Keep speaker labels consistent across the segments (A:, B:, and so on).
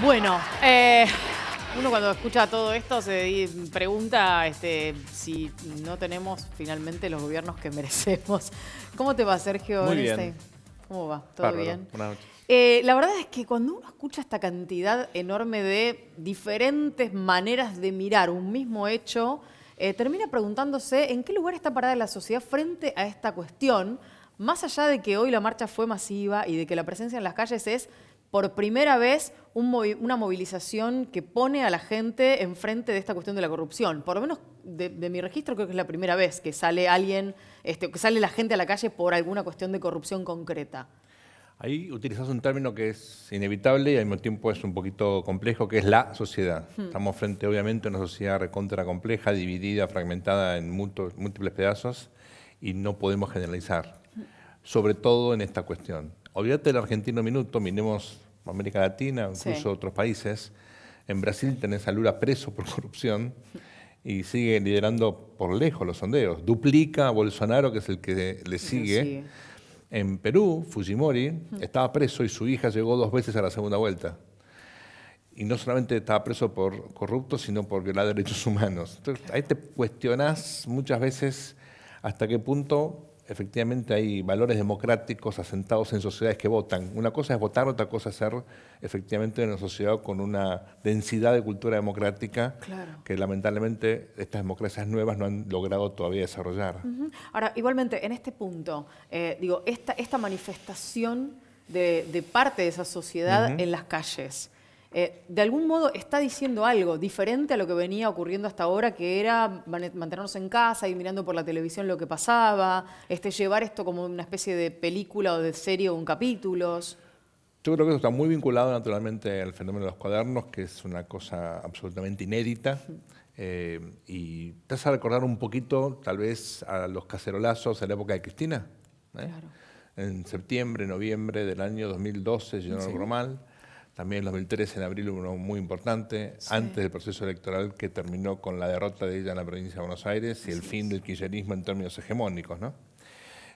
A: Bueno, eh, uno cuando escucha todo esto se pregunta este, si no tenemos finalmente los gobiernos que merecemos. ¿Cómo te va, Sergio? ¿Cómo va? ¿Todo bien? Buenas noches. Eh, la verdad es que cuando uno escucha esta cantidad enorme de diferentes maneras de mirar un mismo hecho, eh, termina preguntándose en qué lugar está parada la sociedad frente a esta cuestión, más allá de que hoy la marcha fue masiva y de que la presencia en las calles es por primera vez una movilización que pone a la gente enfrente de esta cuestión de la corrupción. Por lo menos de, mi registro creo que es la primera vez que sale alguien, este, que sale la gente a la calle por alguna cuestión de corrupción concreta.
B: Ahí utilizas un término que es inevitable y al mismo tiempo es un poquito complejo, que es la sociedad. Hmm. Estamos frente, obviamente, a una sociedad recontra compleja, dividida, fragmentada en múltiples pedazos y no podemos generalizar, hmm. sobre todo en esta cuestión. Olvídate del argentino minuto, miremos América Latina, incluso otros países. En Brasil tenés a Lula preso por corrupción y sigue liderando por lejos los sondeos. Duplica a Bolsonaro, que es el que le sigue. En Perú, Fujimori estaba preso y su hija llegó dos veces a la segunda vuelta. Y no solamente estaba preso por corrupto, sino por violar derechos humanos. Entonces, ahí te cuestionás muchas veces hasta qué punto efectivamente hay valores democráticos asentados en sociedades que votan. Una cosa es votar, otra cosa es ser efectivamente una sociedad con una densidad de cultura democrática que lamentablemente estas democracias nuevas no han logrado todavía desarrollar.
A: Ahora, igualmente, en este punto, eh, digo, esta, manifestación de, parte de esa sociedad en las calles, eh, de algún modo está diciendo algo diferente a lo que venía ocurriendo hasta ahora, que era mantenernos en casa y mirando por la televisión lo que pasaba, este, llevar esto como una especie de película o de serie o un capítulos.
B: Yo creo que eso está muy vinculado naturalmente al fenómeno de los cuadernos, que es una cosa absolutamente inédita. Eh, y te hace recordar un poquito, tal vez, a los cacerolazos en la época de Cristina. ¿eh? En septiembre, noviembre del año 2012, si no mal. También en 2013 en abril hubo uno muy importante, antes del proceso electoral que terminó con la derrota de ella en la provincia de Buenos Aires y el fin del kirchnerismo en términos hegemónicos. ¿no?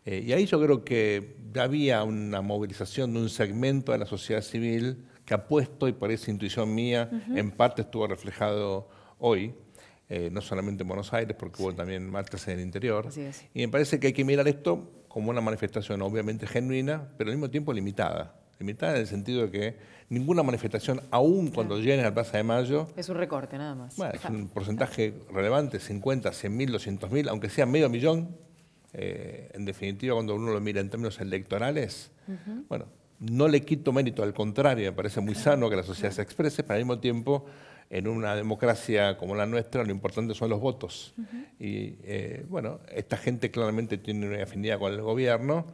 B: Eh, y ahí yo creo que había una movilización de un segmento de la sociedad civil que ha puesto, y por esa intuición mía, en parte estuvo reflejado hoy, eh, no solamente en Buenos Aires, porque hubo también marchas en el interior. Y me parece que hay que mirar esto como una manifestación obviamente genuina, pero al mismo tiempo limitada limitada en el sentido de que ninguna manifestación, aún cuando lleguen a Plaza de Mayo...
A: Es un recorte nada más. Bueno, es
B: un porcentaje relevante, 50, 100 mil, 200 mil, aunque sea medio millón, eh, en definitiva cuando uno lo mira en términos electorales, bueno, no le quito mérito, al contrario, me parece muy sano que la sociedad se exprese, pero al mismo tiempo en una democracia como la nuestra lo importante son los votos. Y eh, bueno, esta gente claramente tiene una afinidad con el gobierno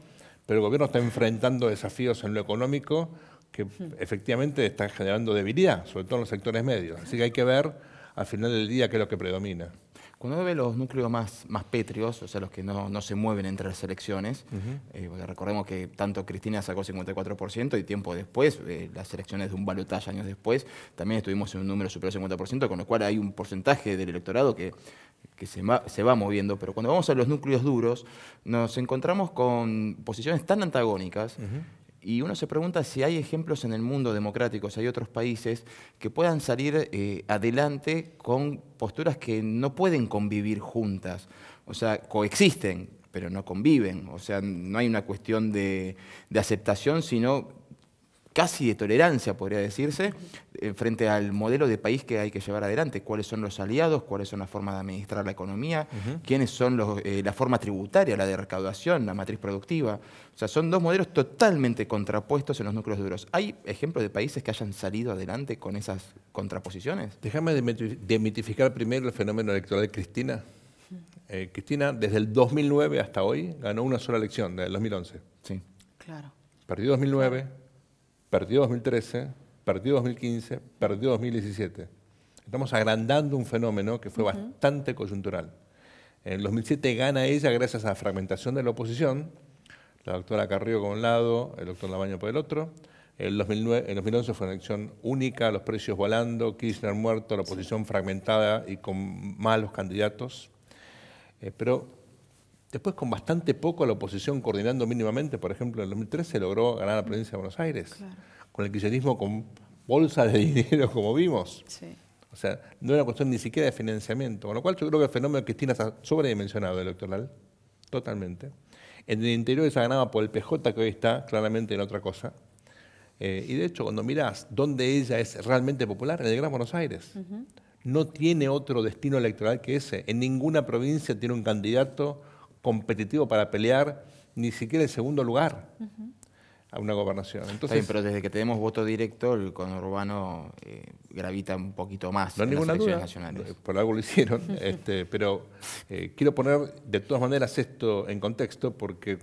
B: pero el gobierno está enfrentando desafíos en lo económico que efectivamente están generando debilidad, sobre todo en los sectores medios. Así que hay que ver al final del día qué es lo que predomina.
C: Cuando uno ve los núcleos más, más pétreos, o sea, los que no, se mueven entre las elecciones, eh, recordemos que tanto Cristina sacó 54% y tiempo después, eh, las elecciones de un balotaje años después, también estuvimos en un número superior al 50%, con lo cual hay un porcentaje del electorado que, se, va, se va moviendo. Pero cuando vamos a los núcleos duros, nos encontramos con posiciones tan antagónicas. Y uno se pregunta si hay ejemplos en el mundo democrático, si hay otros países que puedan salir eh, adelante con posturas que no pueden convivir juntas. O sea, coexisten, pero no conviven. O sea, no hay una cuestión de, de aceptación, sino casi de tolerancia, podría decirse, eh, frente al modelo de país que hay que llevar adelante, cuáles son los aliados, cuáles son las formas de administrar la economía, quiénes son los, eh, la forma tributaria, la de recaudación, la matriz productiva. O sea, son dos modelos totalmente contrapuestos en los núcleos duros. ¿Hay ejemplos de países que hayan salido adelante con esas contraposiciones? Déjame demitificar primero el fenómeno
B: electoral de Cristina. Eh, Cristina, desde el 2009 hasta hoy, ganó una sola elección, desde el 2011. Sí. Claro. Perdió 2009 perdió 2013, perdió 2015, perdió 2017. Estamos agrandando un fenómeno que fue bastante coyuntural. En el 2007 gana ella gracias a la fragmentación de la oposición, la doctora Carrillo por un lado, el doctor Labaño por el otro. En 2009, 2011 fue una elección única, los precios volando, Kirchner muerto, la oposición fragmentada y con malos candidatos. Eh, pero Después, con bastante poco, la oposición coordinando mínimamente, por ejemplo, en el 2013 logró ganar la provincia de Buenos Aires, con el cristianismo con bolsa de dinero, como vimos. O sea, no era cuestión ni siquiera de financiamiento. Con lo cual, yo creo que el fenómeno de Cristina está sobredimensionado electoral, totalmente. En el interior esa ganaba por el PJ, que hoy está claramente en otra cosa. Eh, y de hecho, cuando mirás dónde ella es realmente popular, en el Gran Buenos Aires. No tiene otro destino electoral que ese. En ninguna provincia tiene un candidato competitivo para pelear ni
C: siquiera el segundo lugar a una gobernación. Entonces, pero desde que tenemos voto directo, el conurbano eh, gravita un poquito más no en ninguna las duda, nacionales. Eh, por algo lo hicieron,
B: este, pero eh, quiero poner de todas maneras esto en contexto porque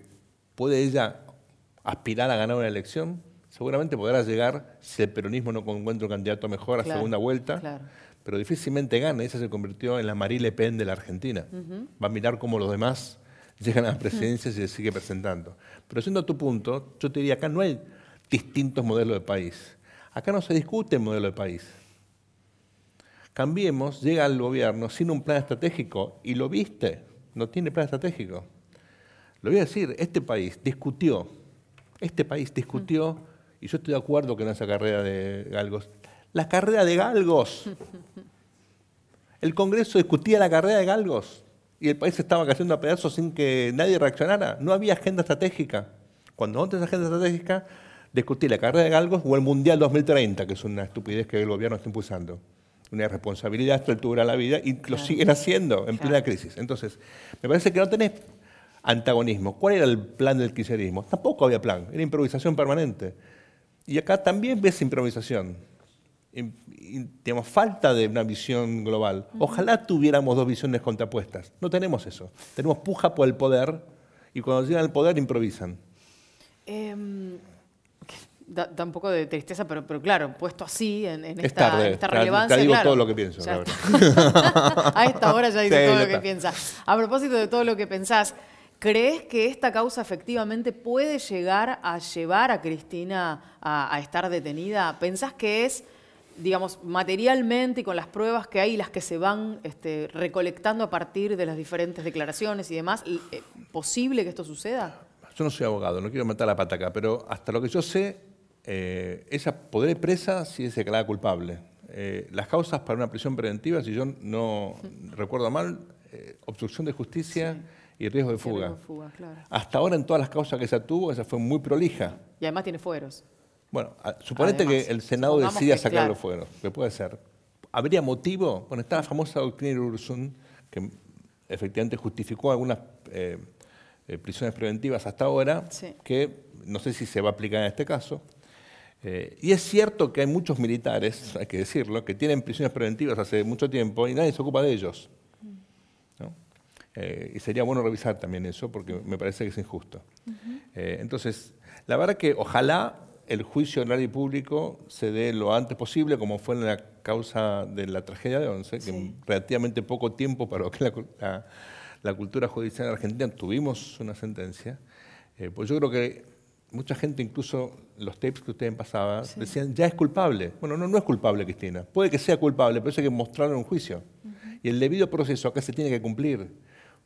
B: puede ella aspirar a ganar una elección, seguramente podrá llegar si el peronismo no encuentra un candidato mejor a segunda vuelta, pero difícilmente gana. Esa se convirtió en la Marie Le Pen de la Argentina. Va a mirar como los demás llegan a las presidencias y se sigue presentando. Pero siendo a tu punto, yo te diría, acá no hay distintos modelos de país. Acá no se discute el modelo de país. Cambiemos, llega al gobierno sin un plan estratégico y lo viste, no tiene plan estratégico. Lo voy a decir, este país discutió, este país discutió, y yo estoy de acuerdo que no esa carrera de galgos, la carrera de galgos. El Congreso discutía la carrera de galgos y el país estaba cayendo a pedazos sin que nadie reaccionara. No había agenda estratégica. Cuando no tenés agenda estratégica, discutí la carrera de Galgos o el Mundial 2030, que es una estupidez que el gobierno está impulsando. Una irresponsabilidad estructura a la vida y lo siguen haciendo en plena crisis. Entonces, me parece que no tenés antagonismo. ¿Cuál era el plan del kirchnerismo? Tampoco había plan, era improvisación permanente. Y acá también ves improvisación. Tenemos falta de una visión global. Ojalá tuviéramos dos visiones contrapuestas. No tenemos eso. Tenemos puja por el poder y cuando llegan al poder improvisan.
A: tampoco em, de tristeza, pero, claro, puesto así, en, esta, relevancia. Ya digo todo lo que pienso. La a esta hora ya dice todo lo que piensas. A propósito de todo lo que pensás, ¿Crees que esta causa efectivamente puede llegar a llevar a Cristina a, a, estar detenida? ¿Pensás que es digamos, materialmente y con las pruebas que hay y las que se van este, recolectando a partir de las diferentes declaraciones y demás, ¿es eh, posible que esto suceda?
B: Yo no soy abogado, no quiero matar la pataca, pero hasta lo que yo sé, eh, esa poder podrá presa si es declarada culpable. Eh, las causas para una prisión preventiva, si yo no recuerdo mal, obstrucción de justicia. y riesgo de fuga. Hasta ahora en todas las causas que se tuvo, esa fue muy prolija.
A: Y además tiene fueros.
B: Bueno, ah, suponete que el Senado decida sacarlo fuera, qué puede ser. ¿Habría motivo? Bueno, está la famosa doctrina Ursun, que efectivamente justificó algunas eh, eh, prisiones preventivas hasta ahora, que no sé si se va a aplicar en este caso. Eh, y es cierto que hay muchos militares, hay que decirlo, que tienen prisiones preventivas hace mucho tiempo y nadie se ocupa de ellos. y sería bueno revisar también eso porque me parece que es injusto. entonces, la verdad que ojalá el juicio oral y público se dé lo antes posible, como fue en la causa de la tragedia de Once, que relativamente poco tiempo para que la, cultura judicial argentina tuvimos una sentencia. Eh, pues yo creo que mucha gente, incluso los tapes que ustedes pasaban, decían, ya es culpable. Bueno, no, no es culpable, Cristina. Puede que sea culpable, pero eso hay que mostrarlo un juicio. Y el debido proceso acá se tiene que cumplir.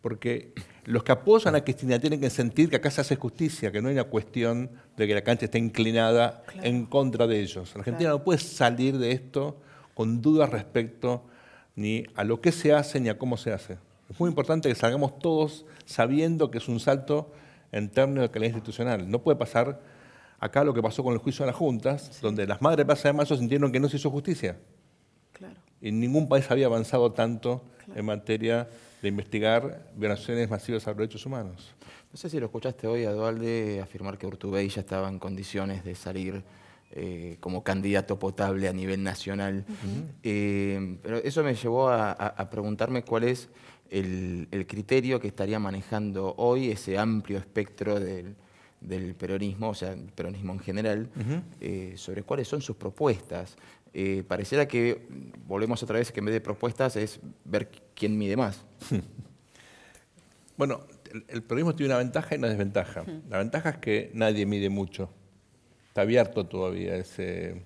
B: Porque los que apoyan a Cristina tienen que sentir que acá se hace justicia, que no hay una cuestión de que la cancha esté inclinada en contra de ellos. La Argentina no puede salir de esto con dudas respecto ni a lo que se hace ni a cómo se hace. Es muy importante que salgamos todos sabiendo que es un salto en términos de calidad institucional. No puede pasar acá lo que pasó con el juicio de las juntas, donde las madres de Plaza de Mayo sintieron que no se hizo justicia. Y ningún país había avanzado tanto en
C: materia de investigar violaciones masivas a los derechos humanos. No sé si lo escuchaste hoy a Dualde afirmar que Urtubey ya estaba en condiciones de salir eh, como candidato potable a nivel nacional. Eh, pero eso me llevó a, preguntarme cuál es el, criterio que estaría manejando hoy ese amplio espectro del, peronismo, o sea, el peronismo en general, eh, sobre cuáles son sus propuestas. Eh, pareciera que volvemos otra vez que en vez de propuestas es ver quién mide más. Bueno, el, pluralismo tiene una ventaja y una desventaja.
B: La ventaja es que nadie mide mucho. Está abierto todavía ese,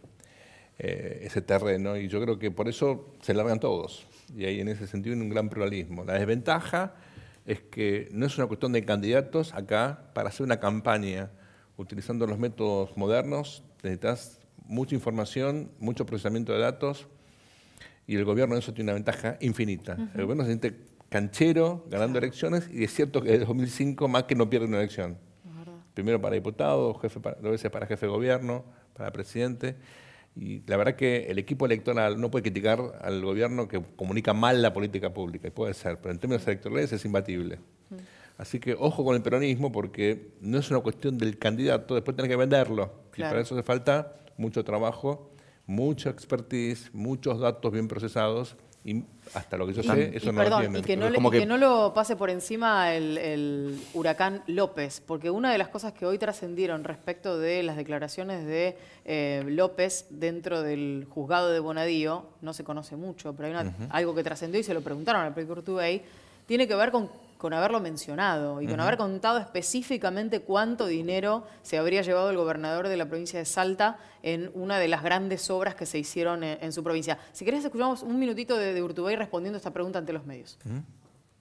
B: eh, ese terreno y yo creo que por eso se largan todos. Y ahí en ese sentido un gran pluralismo. La desventaja es que no es una cuestión de candidatos acá para hacer una campaña utilizando los métodos modernos necesitas mucha información, mucho procesamiento de datos, y el gobierno en eso tiene una ventaja infinita. El gobierno se siente canchero ganando elecciones, y es cierto que desde 2005 más que no pierde una elección. Primero para diputado, jefe veces para jefe de gobierno, para presidente. Y la verdad que el equipo electoral no puede criticar al gobierno que comunica mal la política pública, y puede ser, pero en términos electorales es imbatible. Así que ojo con el peronismo porque no es una cuestión del candidato, después tiene que venderlo. Y para eso hace falta mucho trabajo, mucha expertise, muchos datos bien procesados y hasta lo que yo sé, eso no perdón, lo y que no, que... no,
A: lo pase por encima el, huracán López, porque una de las cosas que hoy trascendieron respecto de las declaraciones de eh, López dentro del juzgado de Bonadío, no se conoce mucho, pero hay algo que trascendió y se lo preguntaron al Procurator tiene que ver con con haberlo mencionado y con haber contado específicamente cuánto dinero se habría llevado el gobernador de la provincia de Salta en una de las grandes obras que se hicieron en, su provincia. Si querés, escuchamos un minutito de, de Urtubey respondiendo esta pregunta ante los medios.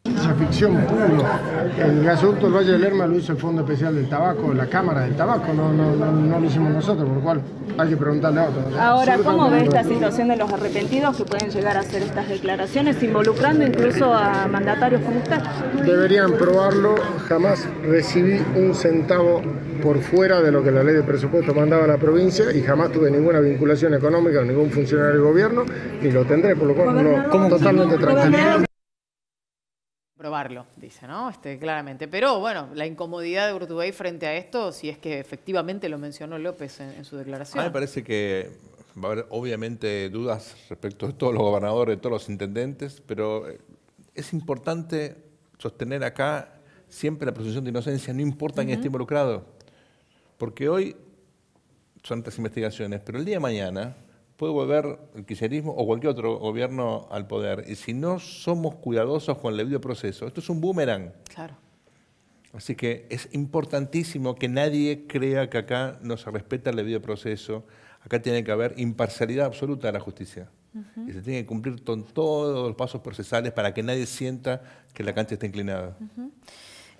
D: Esa ficción puro. el asunto del Valle del Lerma lo hizo el Fondo Especial del Tabaco, la Cámara del Tabaco, no, lo hicimos nosotros, por lo cual hay que preguntarle a otros. Ahora, ¿cómo ve esta
C: situación de los arrepentidos que pueden llegar a hacer estas declaraciones, involucrando incluso a mandatarios como usted?
D: Deberían probarlo, jamás recibí un centavo por fuera de lo que la ley de presupuesto mandaba a la provincia y jamás tuve ninguna vinculación económica con ningún funcionario del gobierno y lo tendré, por lo cual no, totalmente tranquilo
A: probarlo, dice, ¿no? Este, claramente. Pero bueno, la incomodidad de Urtubey frente a esto, si es que efectivamente lo mencionó López en, su declaración. A mí me
B: parece que va a haber obviamente dudas respecto de todos los gobernadores, de todos los intendentes, pero eh, es importante sostener acá siempre la presunción de inocencia, no importa quién esté involucrado. Porque hoy son estas investigaciones, pero el día de mañana puede volver el kirchnerismo o cualquier otro gobierno al poder. Y si no somos cuidadosos con el debido proceso, esto es un boomerang. Claro. Así que es importantísimo que nadie crea que acá no se respeta el debido proceso. Acá tiene que haber imparcialidad absoluta de la justicia. Y se tiene que cumplir con todos los pasos procesales para que nadie sienta que la cancha está inclinada.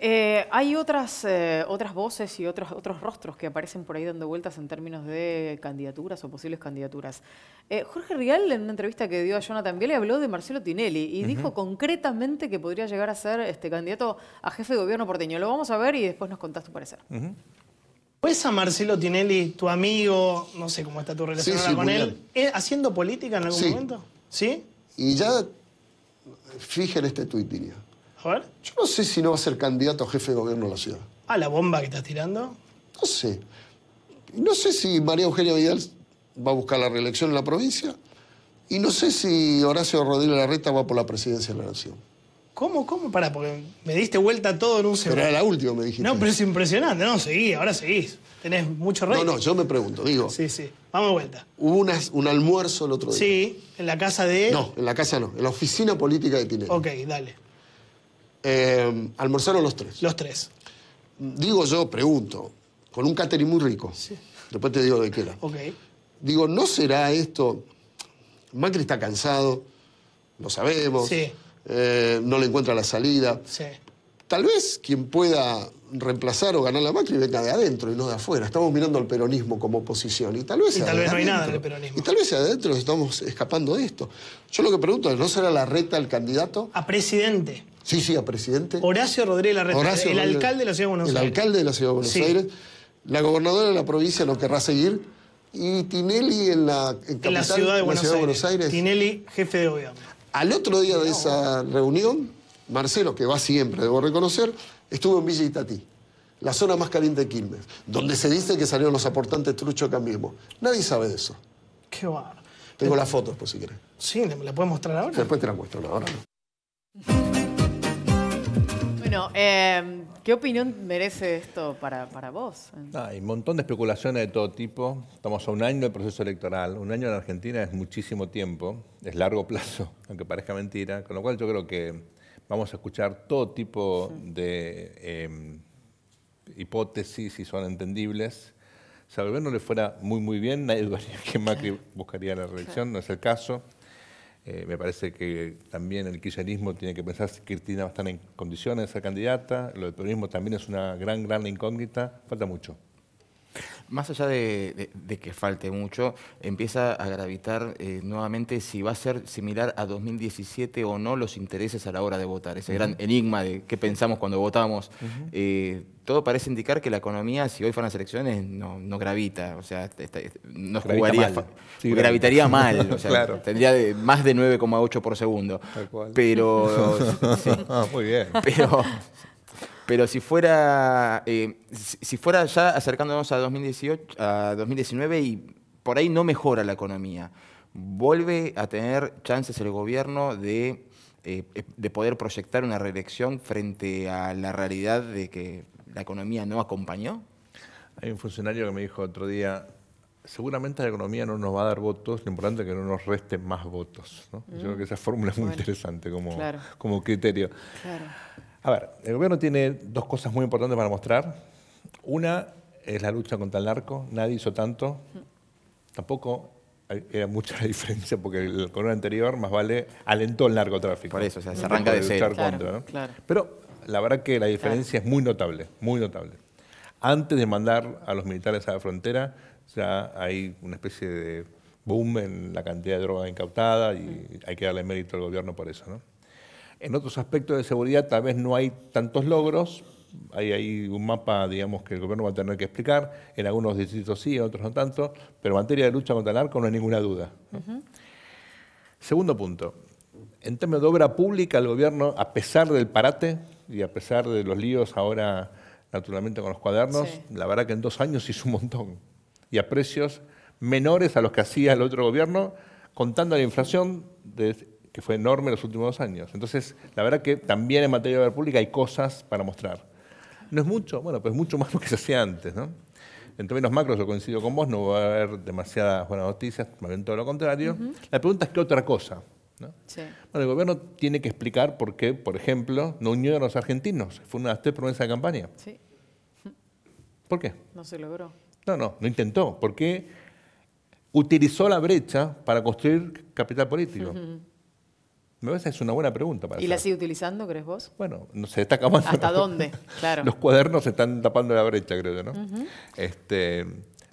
A: Eh, hay otras, eh, otras voces y otros, otros rostros que aparecen por ahí dando vueltas en términos de candidaturas o posibles candidaturas. Eh, Jorge Rial, en una entrevista que dio a Jonathan Biel, habló de Marcelo Tinelli y dijo concretamente que podría llegar a ser este candidato a jefe de gobierno porteño. Lo vamos a ver y después nos contás tu parecer.
C: Pues a Marcelo Tinelli, tu amigo, no sé cómo está tu relación con él, haciendo política en algún momento?
D: ¿Sí? Y ya, fíjense este tuit, diría. Yo no sé si no va a ser candidato a jefe de gobierno de la ciudad.
C: Ah, la bomba que estás tirando?
D: No sé. No sé si María Eugenia Vidal va a buscar la reelección en la provincia. Y no sé si Horacio Rodríguez Larreta va por la presidencia de la Nación.
C: ¿Cómo? ¿Cómo? Pará, porque
D: me diste vuelta todo en un segundo. Pero era la última, me dijiste. No, pero es impresionante. No, seguí, ahora seguís. Tenés mucho reto. No, no, yo me pregunto, digo. Sí, sí. Vamos de vuelta. Hubo un almuerzo el otro día. Sí, en la casa de. No, en la casa no, en la oficina política de Tiene Ok, dale. Eh, almorzaron los tres. Los tres. Digo yo, pregunto, con un catering muy rico. Sí. Después te digo de qué era. Ok. Digo, ¿no será esto? Macri está cansado, lo sabemos. Sí. Eh, no le encuentra la salida. Sí. Tal vez quien pueda reemplazar o ganar la Macri venga de adentro y no de afuera. Estamos mirando al peronismo como oposición. Y tal vez, y tal vez no hay nada en el peronismo. Y tal vez adentro estamos escapando de esto. Yo lo que pregunto es, ¿no será la reta el candidato? A presidente. Sí, sí, a presidente. Horacio Rodríguez Larreta, el alcalde de la Ciudad de Buenos Aires. El alcalde de la Ciudad de Buenos Aires. La gobernadora de la provincia lo querrá seguir. Y Tinelli en la, la Ciudad, de Buenos, Aires. Tinelli, jefe de gobierno. Al otro día de esa reunión, Marcelo, que va siempre, debo reconocer, estuvo en Villa Itatí, la zona más caliente de Quilmes, donde se dice que salieron los aportantes trucho acá mismo. Nadie sabe de eso.
C: Qué barro. Tengo eh, las
D: fotos, por pues, si quieres.
A: Sí, ¿me la puedes mostrar ahora?
D: Después te la muestro, ahora
A: bueno, em, ¿qué opinión merece esto para, vos?
B: Ah, hay un montón de especulaciones de todo tipo. Estamos a un año del proceso electoral. Un año en Argentina es muchísimo tiempo, es largo plazo, aunque parezca mentira. Con lo cual yo creo que vamos a escuchar todo tipo de em, hipótesis y son entendibles. Si no no le fuera muy, muy bien, nadie dudaría que Macri buscaría la reelección, no es el caso. Eh, me parece que también el kirchnerismo tiene que pensar si Cristina va a estar en condiciones de ser candidata. Lo del peronismo también es una gran, gran incógnita. Falta mucho
C: más allá de, que falte mucho, empieza a gravitar eh, nuevamente si va a ser similar a 2017 o no los intereses a la hora de votar, ese gran enigma de qué pensamos cuando votamos. Eh, todo parece indicar que la economía, si hoy fueran las elecciones, no, gravita, o sea, este, este, este, no jugaría, gravitaría mal, o sea, tendría de, más de 9,8 por segundo. Pero... Ah, muy bien. Pero... Pero si fuera, eh, si fuera ya acercándonos a, 2018, a 2019 y por ahí no mejora la economía, ¿vuelve a tener chances el gobierno de, eh, de poder proyectar una reelección frente a la realidad de que la economía no acompañó? Hay un funcionario que me dijo otro día, seguramente la economía no nos va a dar votos,
B: lo importante es que no nos resten más votos. Yo creo que esa fórmula es muy interesante como, como criterio. Claro. A ver, el gobierno tiene dos cosas muy importantes para mostrar. Una es la lucha contra el narco. Nadie hizo tanto. Tampoco era mucha la diferencia porque el gobierno anterior, más vale, alentó el narcotráfico. Por eso, o sea, se arranca de cero. Claro, Pero la verdad que la diferencia es muy notable, muy notable. Antes de mandar a los militares a la frontera, ya hay una especie de boom en la cantidad de droga incautada y mm. hay que darle mérito al gobierno por eso. ¿no? En otros aspectos de seguridad tal vez no hay tantos logros, hay, un mapa, digamos, que el gobierno va a tener que explicar, en algunos distritos sí, en otros no tanto, pero en materia de lucha contra el narco no hay ninguna duda. Segundo punto, en términos de obra pública, el gobierno, a pesar del parate y a pesar de los líos ahora, naturalmente, con los cuadernos, la verdad que en dos años hizo un montón, y a precios menores a los que hacía el otro gobierno, contando la inflación de que fue enorme en los últimos dos años. Entonces, la verdad que también en materia de obra pública hay cosas para mostrar. No es mucho, bueno, pues mucho más lo que se hacía antes, ¿no? En términos macros, yo coincido con vos, no va a haber demasiadas buenas noticias, más bien todo lo contrario. La pregunta es qué otra cosa. Bueno, el gobierno tiene que explicar por qué, por ejemplo, no unió a los argentinos. Fue una de las tres promesas de campaña. Sí. ¿Por qué? No se logró. No, no, no intentó. ¿Por qué utilizó la brecha para construir capital político? Me parece que es una buena pregunta. Para ¿Y la
A: sigue utilizando, crees vos? Bueno,
B: se está acabando. ¿Hasta dónde? Claro. Los cuadernos se están tapando la brecha, creo yo, ¿no? este,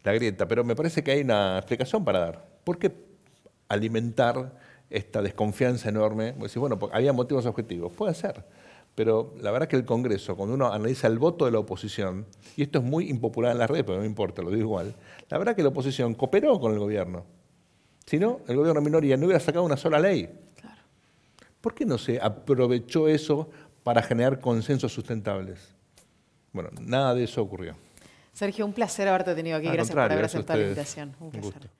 B: la grieta. Pero me parece que hay una explicación para dar. ¿Por qué alimentar esta desconfianza enorme? pues bueno, había motivos objetivos. Puede ser. Pero la verdad que el Congreso, cuando uno analiza el voto de la oposición, y esto es muy impopular en las redes, pero no me importa, lo digo igual, la verdad que la oposición cooperó con el gobierno. Si no, el gobierno minoría no hubiera sacado una sola ley. ¿Por qué no se aprovechó eso para generar consensos sustentables? Bueno, nada de eso ocurrió.
A: Sergio, un placer haberte tenido aquí. gracias por haber aceptado la invitación. Un placer.